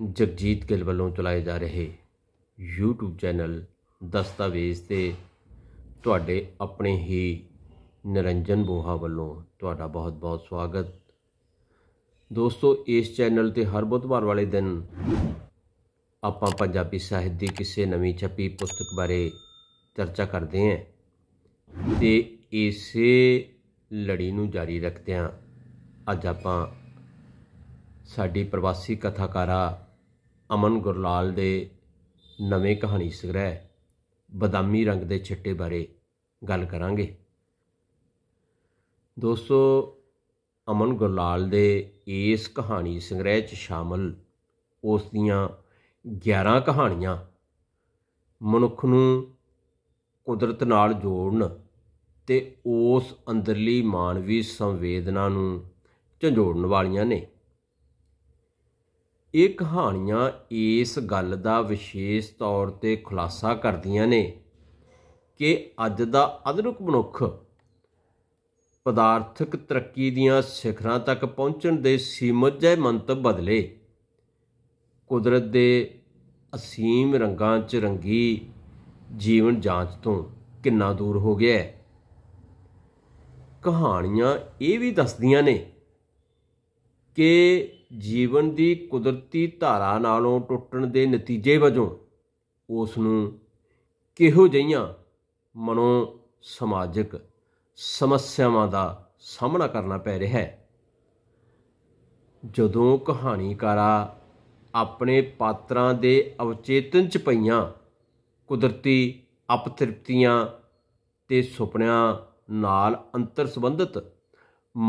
ਜਗਜੀਤ ਗਿੱਲ ਵੱਲੋਂ ਚਲਾਏ ਜਾ ਰਹੇ YouTube ਚੈਨਲ ਦਸਤਾਵੇਜ਼ ਤੇ ਤੁਹਾਡੇ ਆਪਣੇ ਹੀ ਨਿਰੰਜਨ ਬੋਹਾ ਵੱਲੋਂ ਤੁਹਾਡਾ ਬਹੁਤ-ਬਹੁਤ ਸਵਾਗਤ ਦੋਸਤੋ ਇਸ ਚੈਨਲ ਤੇ ਹਰ ਬੁੱਧਵਾਰ ਵਾਲੇ ਦਿਨ ਆਪਾਂ ਪੰਜਾਬੀ ਸਾਹਿਤ ਦੀ ਕਿਸੇ ਨਵੀਂ ਛਪੀ ਪੁਸਤਕ ਬਾਰੇ ਚਰਚਾ ਕਰਦੇ ਹਾਂ ਤੇ ਇਸੇ ਲੜੀ ਨੂੰ ਜਾਰੀ ਰੱਖਦੇ ਹਾਂ ਅੱਜ ਆਪਾਂ ਸਾਡੀ ਪ੍ਰਵਾਸੀ ਕਥਾਕਾਰਾ ਅਮਨ ਗੁਰਲਾਲ ਦੇ ਨਵੇਂ ਕਹਾਣੀ ਸੰਗ੍ਰਹਿ ਬਦਾਮੀ ਰੰਗ ਦੇ ਛਿੱਟੇ ਬਾਰੇ ਗੱਲ ਕਰਾਂਗੇ ਦੋਸਤੋ ਅਮਨ ਗੁਰਲਾਲ ਦੇ ਇਸ ਕਹਾਣੀ ਸੰਗ੍ਰਹਿ 'ਚ ਸ਼ਾਮਲ ਉਸ ਦੀਆਂ 11 ਕਹਾਣੀਆਂ ਮਨੁੱਖ ਨੂੰ ਕੁਦਰਤ ਨਾਲ ਜੋੜਨ ਤੇ ਉਸ ਅੰਦਰਲੀ ਮਾਨਵੀ ਸੰਵੇਦਨਾ ਨੂੰ ਝੰਜੋੜਨ ਵਾਲੀਆਂ ਨੇ ਇਹ ਕਹਾਣੀਆਂ ਇਸ ਗੱਲ ਦਾ ਵਿਸ਼ੇਸ਼ ਤੌਰ ਤੇ ਖੁਲਾਸਾ ਕਰਦੀਆਂ ਨੇ ਕਿ ਅੱਜ ਦਾ ਅਧਰੁਕ ਮਨੁੱਖ ਪਦਾਰਥਕ ਤਰੱਕੀ ਦੀਆਂ ਸਿਖਰਾਂ ਤੱਕ ਪਹੁੰਚਣ ਦੇ ਸੀਮਤ ਜੈ ਮੰਤਵ ਬਦਲੇ ਕੁਦਰਤ ਦੇ ਅਸੀਮ ਰੰਗਾਂ 'ਚ ਰੰਗੀ ਜੀਵਨ ਜਾਂਚ ਤੋਂ ਕਿੰਨਾ ਦੂਰ ਹੋ ਗਿਆ ਹੈ ਕਹਾਣੀਆਂ ਇਹ ਵੀ ਦੱਸਦੀਆਂ ਨੇ ਕਿ ਜੀਵਨ ਦੀ ਕੁਦਰਤੀ ਧਾਰਾ ਨਾਲੋਂ ਟੁੱਟਣ ਦੇ ਨਤੀਜੇ ਵਜੋਂ ਉਸ ਨੂੰ ਕਿਹੋ ਜਿਹੀਆਂ ਮਨੋ ਸਮਾਜਿਕ ਸਮੱਸਿਆਵਾਂ ਦਾ ਸਾਹਮਣਾ ਕਰਨਾ ਪੈ ਰਿਹਾ ਹੈ ਜਦੋਂ ਕਹਾਣੀਕਾਰਾ ਆਪਣੇ ਪਾਤਰਾਂ ਦੇ ਅਵਚੇਤਨ 'ਚ ਪਈਆਂ ਕੁਦਰਤੀ ਅਪਤ੍ਰਿਪਤੀਆਂ ਤੇ ਸੁਪਨਿਆਂ ਨਾਲ ਅੰਤਰ ਸੰਬੰਧਿਤ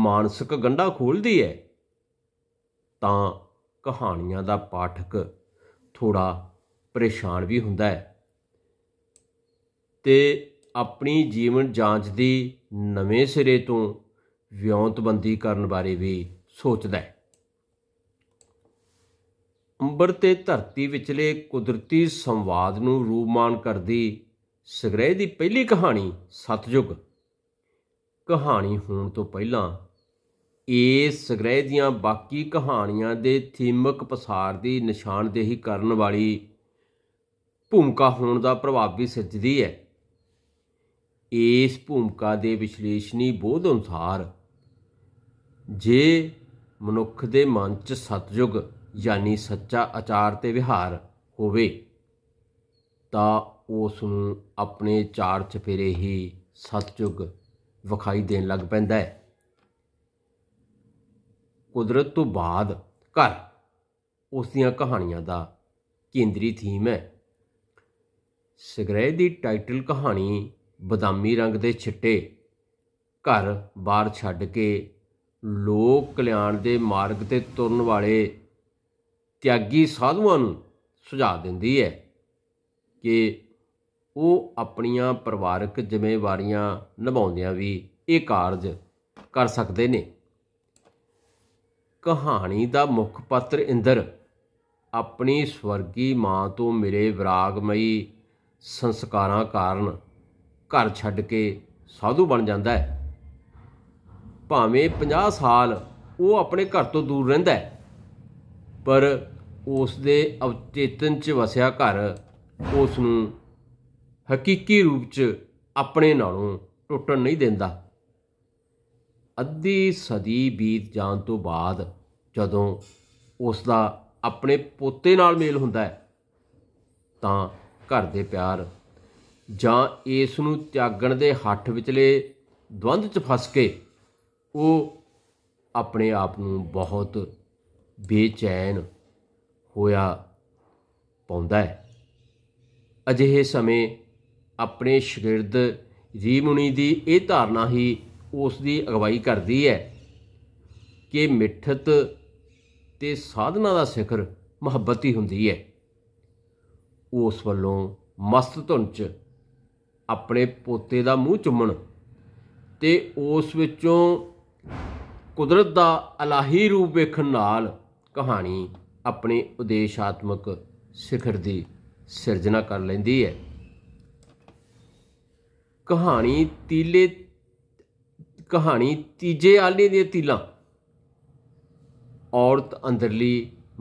ਮਾਨਸਿਕ ਗੰਢਾ ਖੋਲਦੀ ਹੈ ਤਾਂ ਕਹਾਣੀਆਂ ਦਾ ਪਾਠਕ ਥੋੜਾ ਪਰੇਸ਼ਾਨ ਵੀ ਹੁੰਦਾ ਹੈ ਤੇ ਆਪਣੀ ਜੀਵਨ ਜਾਂਚ ਦੀ ਨਵੇਂ ਸਿਰੇ ਤੋਂ ਵਿਉਂਤਬੰਦੀ ਕਰਨ ਬਾਰੇ ਵੀ ਸੋਚਦਾ ਹੈ ਅੰਬਰ ਤੇ ਧਰਤੀ ਵਿਚਲੇ ਕੁਦਰਤੀ ਸੰਵਾਦ ਨੂੰ ਰੂਪਮਾਨ ਕਰਦੀ ਸਗਰੇ ਦੀ ਪਹਿਲੀ ਕਹਾਣੀ ਸਤਜੁਗ ਕਹਾਣੀ ਹੋਣ ਤੋਂ ਪਹਿਲਾਂ ਇਸ ਸੰਗ੍ਰਹਿ ਦੀਆਂ ਬਾਕੀ ਕਹਾਣੀਆਂ ਦੇ ਥੀਮਕ ਪਸਾਰ ਦੀ ਨਿਸ਼ਾਨਦੇਹੀ ਕਰਨ ਵਾਲੀ ਭੂਮਿਕਾ ਹੋਣ ਦਾ ਪ੍ਰਭਾਵ ਵੀ ਸਿਰਜਦੀ ਹੈ ਇਸ ਭੂਮਿਕਾ ਦੇ ਵਿਸ਼ਲੇਸ਼ਣੀ ਬੋਧ ਅਨੁਸਾਰ ਜੇ ਮਨੁੱਖ ਦੇ ਮਨ 'ਚ ਸਤਜੁਗ ਯਾਨੀ ਸੱਚਾ ਆਚਾਰ ਤੇ ਵਿਹਾਰ ਹੋਵੇ ਤਾਂ ਉਸ ਨੂੰ ਆਪਣੇ ਚਾਰ ਚਫੇਰੇ ਹੀ ਸਤਜੁਗ ਵਿਖਾਈ ਦੇਣ ਲੱਗ ਪੈਂਦਾ ਹੈ ਕੁਦਰਤ ਤੋਂ ਬਾਅਦ ਘਰ ਉਸ ਦੀਆਂ ਕਹਾਣੀਆਂ ਦਾ ਕੇਂਦਰੀ ਥੀਮ ਹੈ ਸਗਰੇ ਦੀ ਟਾਈਟਲ ਕਹਾਣੀ ਬਦਾਮੀ ਰੰਗ ਦੇ ਛਿੱਟੇ ਘਰ ਬਾਹਰ ਛੱਡ ਕੇ ਲੋਕ ਕਲਿਆਣ ਦੇ ਮਾਰਗ ਤੇ ਤੁਰਨ ਵਾਲੇ ਤਿਆਗੀ ਸਾਧੂਆਂ ਨੂੰ ਸੁਝਾ ਦਿੰਦੀ ਹੈ ਕਿ ਉਹ ਆਪਣੀਆਂ ਪਰਿਵਾਰਕ ਜ਼ਿੰਮੇਵਾਰੀਆਂ ਨਿਭਾਉਂਦਿਆਂ ਵੀ ਇਹ ਕਾਰਜ ਕਰ ਸਕਦੇ ਨੇ ਕਹਾਣੀ ਦਾ ਮੁੱਖ ਪਾਤਰ ਇੰਦਰ ਆਪਣੀ ਸਵਰਗੀ ਮਾਂ ਤੋਂ ਮਿਲੇ ਵਿਰਾਗਮਈ ਸੰਸਕਾਰਾਂ ਕਾਰਨ ਘਰ ਛੱਡ ਕੇ ਸਾਧੂ ਬਣ ਜਾਂਦਾ ਹੈ ਭਾਵੇਂ 50 ਸਾਲ ਉਹ ਆਪਣੇ ਘਰ ਤੋਂ ਦੂਰ ਰਹਿੰਦਾ ਹੈ ਪਰ ਉਸ ਦੇ ਅਵਚੇਤਨ 'ਚ ਵਸਿਆ ਘਰ ਉਸ ਨੂੰ ਹਕੀਕੀ ਰੂਪ 'ਚ ਆਪਣੇ ਨਾਲੋਂ ਟੁੱਟਣ ਨਹੀਂ ਦਿੰਦਾ ਅੱਧੀ ਸਦੀ ਬੀਤ ਜਾਣ ਤੋਂ ਬਾਅਦ ਜਦੋਂ ਉਸ ਦਾ ਆਪਣੇ ਪੋਤੇ ਨਾਲ ਮੇਲ ਹੁੰਦਾ ਹੈ ਤਾਂ ਘਰ ਦੇ ਪਿਆਰ ਜਾਂ ਇਸ ਨੂੰ ਤਿਆਗਣ ਦੇ ਹੱਠ ਵਿਚਲੇ ਦਵੰਦ 'ਚ ਫਸ ਕੇ ਉਹ ਆਪਣੇ ਆਪ ਨੂੰ ਬਹੁਤ ਬੇਚੈਨ ਹੋਇਆ ਪਾਉਂਦਾ ਹੈ ਅਜਿਹੇ ਸਮੇਂ ਆਪਣੇ ਸ਼ਗਿਰਦ ਜੀਮੁਨੀ ਦੀ ਇਹ ਧਾਰਨਾ ਹੀ ਉਸ ਦੀ ਅਗਵਾਈ ਕਰਦੀ ਹੈ ਕਿ ਮਿੱਠਤ ਤੇ ਸਾਧਨਾ ਦਾ ਸਿਖਰ ਮੁਹੱਬਤ ਹੀ ਹੁੰਦੀ ਹੈ ਉਸ ਵੱਲੋਂ ਮਸਤ ਧੁਨ 'ਚ ਆਪਣੇ ਪੋਤੇ ਦਾ ਮੂੰਹ ਚੁੰਮਣ ਤੇ ਉਸ ਵਿੱਚੋਂ ਕੁਦਰਤ ਦਾ ਅਲਾਹੀ ਰੂਪ ਵੇਖਣ ਨਾਲ ਕਹਾਣੀ ਆਪਣੇ ਉਦੇਸ਼ਾਤਮਕ ਸਿਖਰ ਦੀ ਸਿਰਜਣਾ ਕਰ ਲੈਂਦੀ ਹੈ ਕਹਾਣੀ ਤੀਲੇ ਕਹਾਣੀ ਤੀਜੇ ਆਲੇ ਦੇ ਤੀਲਾ ਔਰਤ ਅੰਦਰਲੀ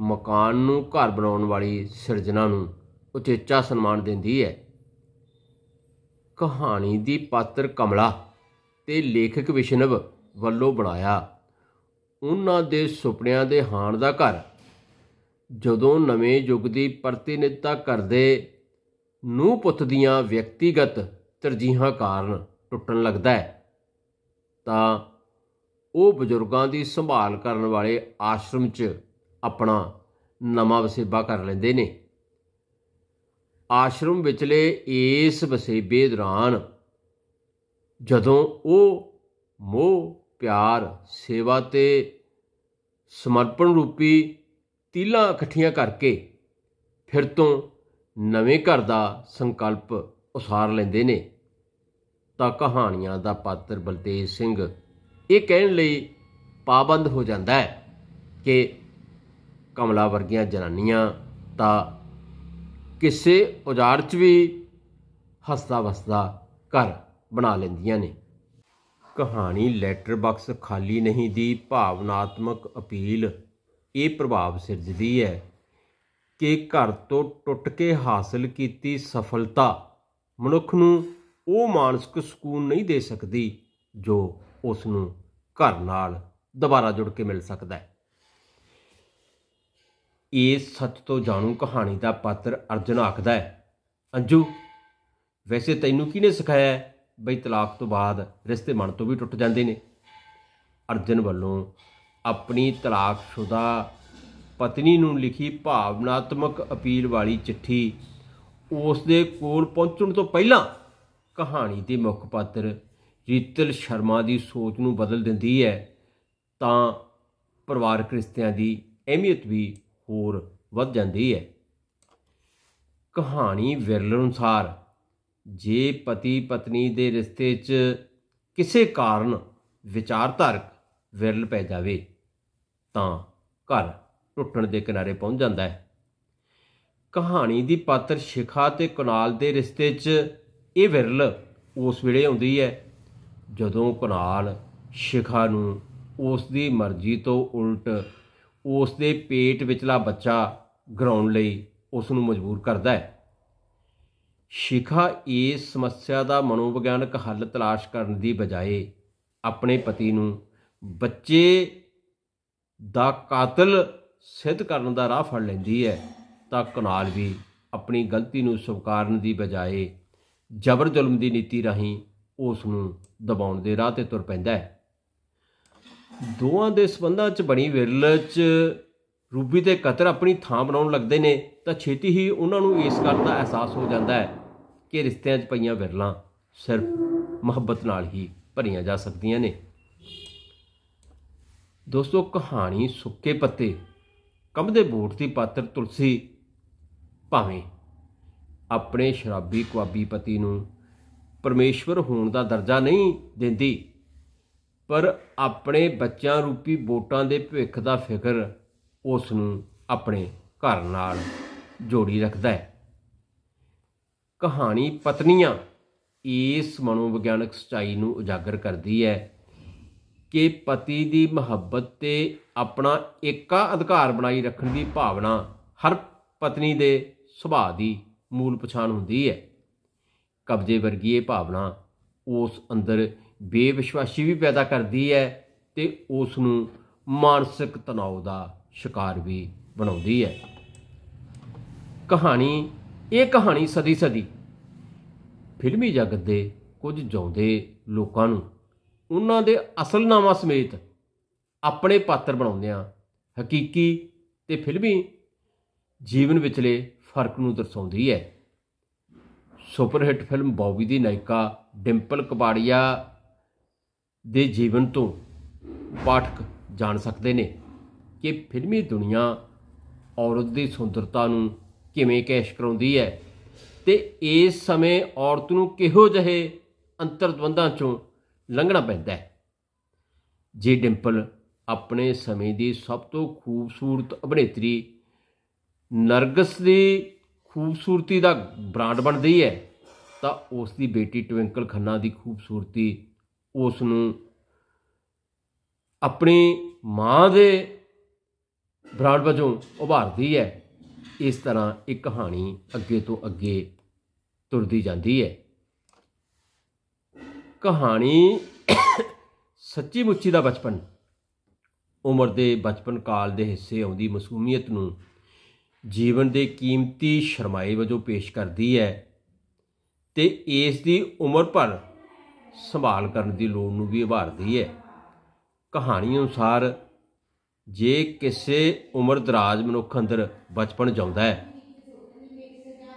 ਮਕਾਨ ਨੂੰ ਘਰ ਬਣਾਉਣ ਵਾਲੀ ਸਿਰਜਣਾ ਨੂੰ ਉਚੇਚਾ ਸਨਮਾਨ ਦਿੰਦੀ ਹੈ ਕਹਾਣੀ ਦੀ ਪਾਤਰ ਕਮਲਾ ਤੇ ਲੇਖਕ ਵਿਸ਼ਨਵ ਵੱਲੋਂ ਬਣਾਇਆ ਉਹਨਾਂ ਦੇ ਸੁਪਨਿਆਂ ਦੇ ਹਾਣ ਦਾ ਘਰ ਜਦੋਂ ਨਵੇਂ ਯੁੱਗ ਦੀ ਪ੍ਰਤੀਨਿਧਤਾ ਕਰਦੇ ਨੂੰ ਪੁੱਤ ਦੀਆਂ ਵਿਅਕਤੀਗਤ ਤਰਜੀਹਾਂ ਕਾਰਨ ਟੁੱਟਣ ਲੱਗਦਾ ਹੈ ਤਾਂ ਉਹ ਬਜ਼ੁਰਗਾਂ ਦੀ ਸੰਭਾਲ ਕਰਨ ਵਾਲੇ ਆਸ਼ਰਮ 'ਚ ਆਪਣਾ ਨਵਾਂ ਵਸੇਬਾ ਕਰ ਲੈਂਦੇ ਨੇ ਆਸ਼ਰਮ ਵਿਚਲੇ ਇਸ ਵਸੇਬੇ ਦੌਰਾਨ ਜਦੋਂ ਉਹ ਮੋਹ ਪਿਆਰ ਸੇਵਾ ਤੇ ਸਮਰਪਣ ਰੂਪੀ ਤੀਲਾਂ ਇਕੱਠੀਆਂ ਕਰਕੇ ਫਿਰ ਤੋਂ ਨਵੇਂ ਘਰ ਦਾ ਸੰਕਲਪ ਉਸਾਰ ਲੈਂਦੇ ਨੇ ਤਾਂ ਕਹਾਣੀਆਂ ਦਾ ਪਾਤਰ ਬਲਤੇਜ ਸਿੰਘ ਇਹ ਕਹਿਣ ਲਈ ਪਾਬੰਦ ਹੋ ਜਾਂਦਾ ਹੈ ਕਿ ਕਮਲਾ ਵਰਗੀਆਂ ਜਨਾਨੀਆਂ ਤਾਂ ਕਿਸੇ ਉਜਾੜ 'ਚ ਵੀ ਹੱਸਦਾ ਵਸਦਾ ਘਰ ਬਣਾ ਲੈਂਦੀਆਂ ਨੇ ਕਹਾਣੀ ਲੈਟਰ ਬਾਕਸ ਖਾਲੀ ਨਹੀਂ ਦੀ ਭਾਵਨਾਤਮਕ ਅਪੀਲ ਇਹ ਪ੍ਰਭਾਵ ਸਿਰਜਦੀ ਹੈ ਕਿ ਘਰ ਤੋਂ ਟੁੱਟ ਕੇ ਹਾਸਲ ਕੀਤੀ ਸਫਲਤਾ ਮਨੁੱਖ ਨੂੰ ਉਹ ਮਾਨਸਿਕ ਸਕੂਨ ਨਹੀਂ ਦੇ ਸਕਦੀ ਜੋ ਉਸ ਨੂੰ ਘਰ ਨਾਲ ਦੁਬਾਰਾ ਜੁੜ ਕੇ ਮਿਲ ਸਕਦਾ ਹੈ ਇਸ ਸੱਚ ਤੋਂ ਜਾਣੂ ਕਹਾਣੀ ਦਾ ਪਾਤਰ ਅਰਜਨ ਆਖਦਾ ਹੈ ਅੰਜੂ ਵੈਸੇ ਤੈਨੂੰ ਕਿਹਨੇ ਸਿਖਾਇਆ ਬਈ ਤਲਾਕ ਤੋਂ ਬਾਅਦ ਰਿਸ਼ਤੇ ਮਨ ਤੋਂ ਵੀ ਟੁੱਟ ਜਾਂਦੇ ਨੇ ਅਰਜਨ ਵੱਲੋਂ ਆਪਣੀ ਤਲਾਕਸ਼ੁਦਾ ਪਤਨੀ ਨੂੰ ਲਿਖੀ ਭਾਵਨਾਤਮਕ ਅਪੀਲ ਵਾਲੀ ਚਿੱਠੀ ਉਸ ਦੇ ਕੋਲ ਪਹੁੰਚਣ ਤੋਂ ਪਹਿਲਾਂ ਕਹਾਣੀ ਦੇ ਮੁੱਖ ਪਾਤਰ ਰੀਤਲ ਸ਼ਰਮਾ ਦੀ ਸੋਚ ਨੂੰ ਬਦਲ ਦਿੰਦੀ ਹੈ ਤਾਂ ਪਰਿਵਾਰਕ ਰਿਸ਼ਤਿਆਂ ਦੀ ਅਹਿਮੀਅਤ ਵੀ ਹੋਰ ਵੱਧ ਜਾਂਦੀ ਹੈ ਕਹਾਣੀ ਵਿਰਲ ਅਨੁਸਾਰ ਜੇ ਪਤੀ ਪਤਨੀ ਦੇ ਰਿਸ਼ਤੇ 'ਚ ਕਿਸੇ ਕਾਰਨ ਵਿਚਾਰਧਾਰਕ ਵਿਰਲ ਪੈ ਜਾਵੇ ਤਾਂ ਘਰ ਟੁੱਟਣ ਦੇ ਕਿਨਾਰੇ ਪਹੁੰਚ ਜਾਂਦਾ ਹੈ ਕਹਾਣੀ ਦੀ ਪਾਤਰ ਸ਼ਿਖਾ ਤੇ ਕੁਨਾਲ ਦੇ ਰਿਸ਼ਤੇ 'ਚ ਇਹ ਵਿਰਲ ਉਸ ਵੇਲੇ ਆਉਂਦੀ ਹੈ ਜਦੋਂ ਕਨਾਲ ਸ਼ਿਖਾ ਨੂੰ ਉਸ ਦੀ ਮਰਜ਼ੀ ਤੋਂ ਉਲਟ ਉਸ ਦੇ ਪੇਟ ਵਿਚਲਾ ਬੱਚਾ ਗਰਾਉਣ ਲਈ ਉਸ ਨੂੰ ਮਜਬੂਰ ਕਰਦਾ ਹੈ ਸ਼ਿਖਾ ਇਸ ਸਮੱਸਿਆ ਦਾ ਮਨੋਵਿਗਿਆਨਕ ਹੱਲ ਤਲਾਸ਼ ਕਰਨ ਦੀ ਬਜਾਏ ਆਪਣੇ ਪਤੀ ਨੂੰ ਬੱਚੇ ਦਾ ਕਾਤਲ ਸਿੱਧ ਕਰਨ ਦਾ ਰਾਹ ਫੜ ਲੈਂਦੀ ਹੈ ਤਾਂ ਕਨਾਲ ਵੀ ਆਪਣੀ ਗਲਤੀ ਨੂੰ ਸਵੀਕਾਰਨ ਦੀ ਬਜਾਏ ਜ਼ਬਰ ਜ਼ੁਲਮ ਦੀ ਨੀਤੀ ਰਾਹੀਂ ਉਸ ਨੂੰ ਦਬਾਉਣ ਦੇ ਰਾਹ ਤੇ ਤੁਰ ਪੈਂਦਾ ਹੈ ਦੋਵਾਂ ਦੇ ਸਬੰਧਾਂ 'ਚ ਬਣੀ ਵਿਰਲ 'ਚ ਰੂਬੀ ਤੇ ਕਤਰ ਆਪਣੀ ਥਾਂ ਬਣਾਉਣ ਲੱਗਦੇ ਨੇ ਤਾਂ ਛੇਤੀ ਹੀ ਉਹਨਾਂ ਨੂੰ ਇਸ ਗੱਲ ਦਾ ਅਹਿਸਾਸ ਹੋ ਜਾਂਦਾ ਹੈ ਕਿ ਰਿਸ਼ਤਿਆਂ 'ਚ ਪਈਆਂ ਵਿਰਲਾਂ ਸਿਰਫ ਮੁਹੱਬਤ ਨਾਲ ਹੀ ਭਰੀਆਂ ਜਾ ਸਕਦੀਆਂ ਨੇ ਦੋਸਤੋ ਕਹਾਣੀ ਸੁੱਕੇ ਪੱਤੇ ਕੰਬਦੇ ਬੂਟ ਦੀ ਪਾਤਰ ਤੁਲਸੀ ਭਾਵੇਂ ਆਪਣੇ ਸ਼ਰਾਬੀ ਕੁਆਬੀ ਪਤੀ ਨੂੰ ਪਰਮੇਸ਼ਵਰ ਹੋਣ ਦਾ ਦਰਜਾ ਨਹੀਂ ਦਿੰਦੀ ਪਰ ਆਪਣੇ ਬੱਚਿਆਂ ਰੂਪੀ ਵੋਟਾਂ ਦੇ ਭਵਿੱਖ ਦਾ ਫਿਕਰ ਉਸ ਨੂੰ ਆਪਣੇ ਘਰ ਨਾਲ ਜੋੜੀ ਰੱਖਦਾ ਹੈ ਕਹਾਣੀ ਪਤਨੀਆਂ ਇਸ ਮਨੋਵਿਗਿਆਨਕ ਸਚਾਈ ਨੂੰ ਉਜਾਗਰ ਕਰਦੀ ਹੈ ਕਿ ਪਤੀ ਦੀ ਮੁਹੱਬਤ ਤੇ ਆਪਣਾ ਏਕਾ ਅਧਿਕਾਰ ਬਣਾਈ ਰੱਖਣ ਦੀ ਭਾਵਨਾ ਹਰ ਪਤਨੀ ਦੇ ਸੁਭਾਅ ਦੀ ਮੂਲ ਪਛਾਣ ਹੁੰਦੀ ਹੈ ਕਬਜ਼ੇ ਵਰਗੀ ਇਹ ਭਾਵਨਾ ਉਸ ਅੰਦਰ ਬੇਵਿਸ਼ਵਾਸੀ ਵੀ ਪੈਦਾ ਕਰਦੀ ਹੈ ਤੇ ਉਸ ਨੂੰ ਮਾਨਸਿਕ ਤਣਾਅ ਦਾ ਸ਼ਿਕਾਰ ਵੀ ਬਣਾਉਂਦੀ ਹੈ ਕਹਾਣੀ ਇਹ ਕਹਾਣੀ ਸਦੀ ਸਦੀ ਫਿਲਮੀ ਜਗਤ ਦੇ ਕੁਝ ਜਾਉਂਦੇ ਲੋਕਾਂ ਨੂੰ ਉਹਨਾਂ ਦੇ ਅਸਲ ਨਾਮਾਂ ਸਮੇਤ ਆਪਣੇ ਪਾਤਰ ਬਣਾਉਂਦੇ ਆ ਹਕੀਕੀ ਤੇ ਫਿਲਮੀ ਜੀਵਨ ਵਿਚਲੇ ਫਰਕ ਨੂੰ ਦਰਸਾਉਂਦੀ ਹੈ ਸੁਪਰ ਹਿੱਟ ਫਿਲਮ ਬੌਬੀ ਦੀ ਨਾਇਕਾ ਡਿੰਪਲ ਕਬਾੜੀਆ ਦੇ ਜੀਵਨ ਤੋਂ ਪਾਠਕ ਜਾਣ ਸਕਦੇ ਨੇ ਕਿ ਫਿਲਮੀ ਦੁਨੀਆ ਔਰਤ ਦੀ ਸੁੰਦਰਤਾ ਨੂੰ ਕਿਵੇਂ ਕੈਸ਼ ਕਰਾਉਂਦੀ ਹੈ ਤੇ ਇਸ ਸਮੇਂ ਔਰਤ ਨੂੰ ਕਿਹੋ ਜਿਹੇ ਅੰਤਰਦਵੰਦਾਂ ਚੋਂ ਲੰਘਣਾ ਪੈਂਦਾ ਹੈ ਜੇ ਡਿੰਪਲ ਆਪਣੇ ਸਮੇਂ ਦੀ ਸਭ ਤੋਂ ਖੂਬਸੂਰਤ ਅਭਿਨੇਤਰੀ ਨਰਗਸ ਦੀ ਖੂਬਸੂਰਤੀ ਦਾ ਬ੍ਰਾਂਡ ਬਣਦੀ ਹੈ ਤਾਂ ਉਸ ਦੀ ਬੇਟੀ ਟਵਿੰਕਲ ਖੰਨਾ ਦੀ ਖੂਬਸੂਰਤੀ ਉਸ ਨੂੰ ਆਪਣੀ ਮਾਂ ਦੇ ਬ੍ਰਾਂਡ ਵਜੋਂ ਉਭਾਰਦੀ ਹੈ ਇਸ ਤਰ੍ਹਾਂ ਇਹ ਕਹਾਣੀ ਅੱਗੇ ਤੋਂ ਅੱਗੇ ਤੁਰਦੀ ਜਾਂਦੀ ਹੈ ਕਹਾਣੀ ਸੱਚੀ ਮੁੱਚੀ ਦਾ ਬਚਪਨ ਉਮਰ ਦੇ ਬਚਪਨ ਕਾਲ ਦੇ ਹਿੱਸੇ ਆਉਂਦੀ ਮਸੂਮੀਅਤ ਨੂੰ ਜੀਵਨ ਦੇ ਕੀਮਤੀ ਸ਼ਰਮਾਈ ਵਜੋਂ ਪੇਸ਼ ਕਰਦੀ ਹੈ ਤੇ ਇਸ ਦੀ ਉਮਰ ਭਰ ਸੰਭਾਲ ਕਰਨ ਦੀ ਲੋੜ ਨੂੰ ਵੀ ਉਭਾਰਦੀ ਹੈ ਕਹਾਣੀ ਅਨੁਸਾਰ ਜੇ ਕਿਸੇ ਉਮਰ ਦਰਾਜ ਮਨੁੱਖ ਅੰਦਰ ਬਚਪਨ ਜਾਂਦਾ ਹੈ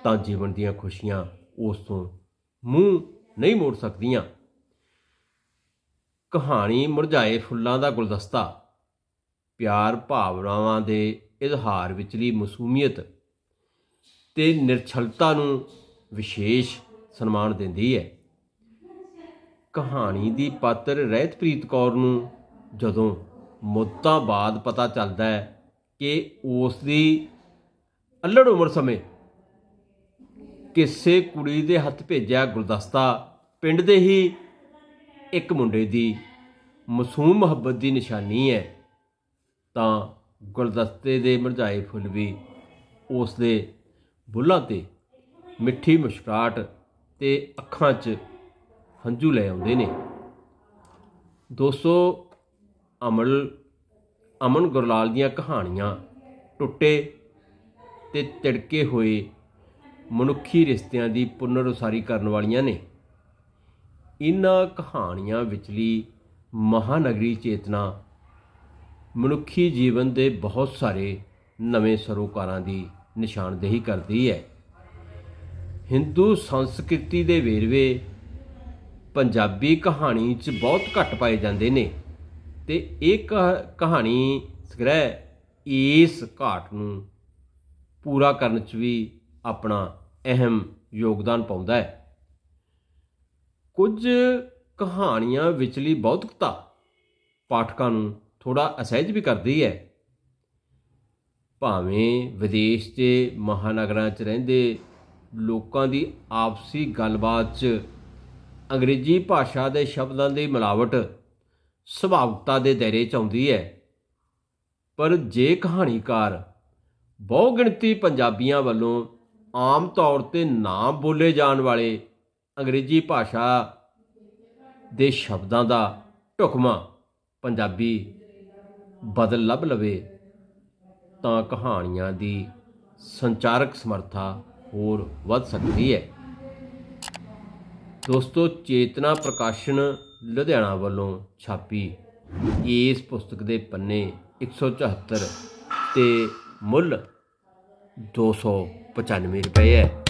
ਤਾਂ ਜੀਵਨ ਦੀਆਂ ਖੁਸ਼ੀਆਂ ਉਸ ਤੋਂ ਮੂੰਹ ਨਹੀਂ ਮੋੜ ਸਕਦੀਆਂ ਕਹਾਣੀ ਮੁਰਝਾਏ ਫੁੱਲਾਂ ਦਾ ਗੁਲਦਸਤਾ ਪਿਆਰ ਭਾਵਨਾਵਾਂ ਦੇ ਇਜ਼ਹਾਰ ਵਿਚਲੀ ਮਸੂਮੀਅਤ ਤੇ ਨਿਰਛਲਤਾ ਨੂੰ ਵਿਸ਼ੇਸ਼ ਸਨਮਾਨ ਦਿੰਦੀ ਹੈ ਕਹਾਣੀ ਦੀ ਪਾਤਰ ਰਹਿਤਪ੍ਰੀਤ ਕੌਰ ਨੂੰ ਜਦੋਂ ਮੁੱਦਾ ਬਾਅਦ ਪਤਾ ਚੱਲਦਾ ਹੈ ਕਿ ਉਸ ਦੀ ਅਲੜ ਉਮਰ ਸਮੇਂ ਕਿਸੇ ਕੁੜੀ ਦੇ ਹੱਥ ਭੇਜਿਆ ਗੁਲਦਸਤਾ ਪਿੰਡ ਦੇ ਹੀ ਇੱਕ ਮੁੰਡੇ ਦੀ ਮਾਸੂਮ ਮੁਹੱਬਤ ਦੀ ਨਿਸ਼ਾਨੀ ਹੈ ਤਾਂ ਗੁਲਦਸਤੇ ਦੇ ਮੁਰਝਾਏ ਫੁੱਲ ਵੀ ਉਸ ਦੇ ਬੁੱਲਾਂ ਤੇ ਮਿੱਠੀ ਮੁਸਕਰਾਟ ਤੇ ਅੱਖਾਂ 'ਚ ਹੰਝੂ ਲੈ ਆਉਂਦੇ ਨੇ ਦੋਸਤੋ ਅਮਲ ਅਮਨ ਗੁਰਲਾਲ ਦੀਆਂ ਕਹਾਣੀਆਂ ਟੁੱਟੇ ਤੇ ਤਿੜਕੇ ਹੋਏ ਮਨੁੱਖੀ ਰਿਸ਼ਤਿਆਂ ਦੀ ਪੁਨਰ ਉਸਾਰੀ ਕਰਨ ਵਾਲੀਆਂ ਨੇ ਇਨ੍ਹਾਂ ਕਹਾਣੀਆਂ ਵਿਚਲੀ ਮਹਾਨਗਰੀ ਚੇਤਨਾ ਮਨੁੱਖੀ ਜੀਵਨ ਦੇ ਬਹੁਤ ਸਾਰੇ ਨਵੇਂ ਸਰੋਕਾਰਾਂ ਦੀ ਨਿਸ਼ਾਨਦੇਹੀ ਕਰਦੀ ਹੈ ਹਿੰਦੂ ਸੰਸਕ੍ਰਿਤੀ ਦੇ ਵੇਰਵੇ ਪੰਜਾਬੀ ਕਹਾਣੀ 'ਚ ਬਹੁਤ ਘੱਟ ਪਾਏ ਜਾਂਦੇ ਨੇ ਤੇ ਇਹ ਕਹਾਣੀ ਸੰਗ੍ਰਹਿ ਇਸ ਘਾਟ ਨੂੰ ਪੂਰਾ ਕਰਨ 'ਚ ਵੀ ਆਪਣਾ ਅਹਿਮ ਯੋਗਦਾਨ ਪਾਉਂਦਾ ਹੈ ਕੁਝ ਕਹਾਣੀਆਂ ਵਿਚਲੀ ਬੌਧਿਕਤਾ ਪਾਠਕਾਂ ਨੂੰ ਥੋੜਾ ਅਸਹਿਜ ਵੀ ਕਰਦੀ ਹੈ ਭਾਵੇਂ ਵਿਦੇਸ਼ ਦੇ ਮਹਾਨਗਰਾਂ 'ਚ ਰਹਿੰਦੇ ਲੋਕਾਂ ਦੀ ਆਪਸੀ ਗੱਲਬਾਤ 'ਚ ਅੰਗਰੇਜ਼ੀ ਭਾਸ਼ਾ ਦੇ ਸ਼ਬਦਾਂ ਦੀ ਮਿਲਾਵਟ ਸੁਭਾਵਿਕਤਾ ਦੇ ਦਾਇਰੇ 'ਚ ਆਉਂਦੀ ਹੈ ਪਰ ਜੇ ਕਹਾਣੀਕਾਰ ਬਹੁ ਗਿਣਤੀ ਪੰਜਾਬੀਆਂ ਵੱਲੋਂ ਆਮ ਤੌਰ ਤੇ ਨਾ ਬੋਲੇ ਜਾਣ ਵਾਲੇ ਅੰਗਰੇਜ਼ੀ ਭਾਸ਼ਾ ਦੇ ਸ਼ਬਦਾਂ ਦਾ ਢੁਕਮਾ ਪੰਜਾਬੀ ਬਦਲ ਲੱਭ ਲਵੇ ਤਾਂ ਕਹਾਣੀਆਂ ਦੀ ਸੰਚਾਰਕ ਸਮਰੱਥਾ ਹੋਰ ਵੱਧ ਸਕਦੀ ਹੈ ਦੋਸਤੋ ਚੇਤਨਾ ਪ੍ਰਕਾਸ਼ਨ ਲੁਧਿਆਣਾ ਵੱਲੋਂ ਛਾਪੀ ਇਸ ਪੁਸਤਕ ਦੇ ਪੰਨੇ 174 ਤੇ ਮੁੱਲ 295 ਰੁਪਏ ਹੈ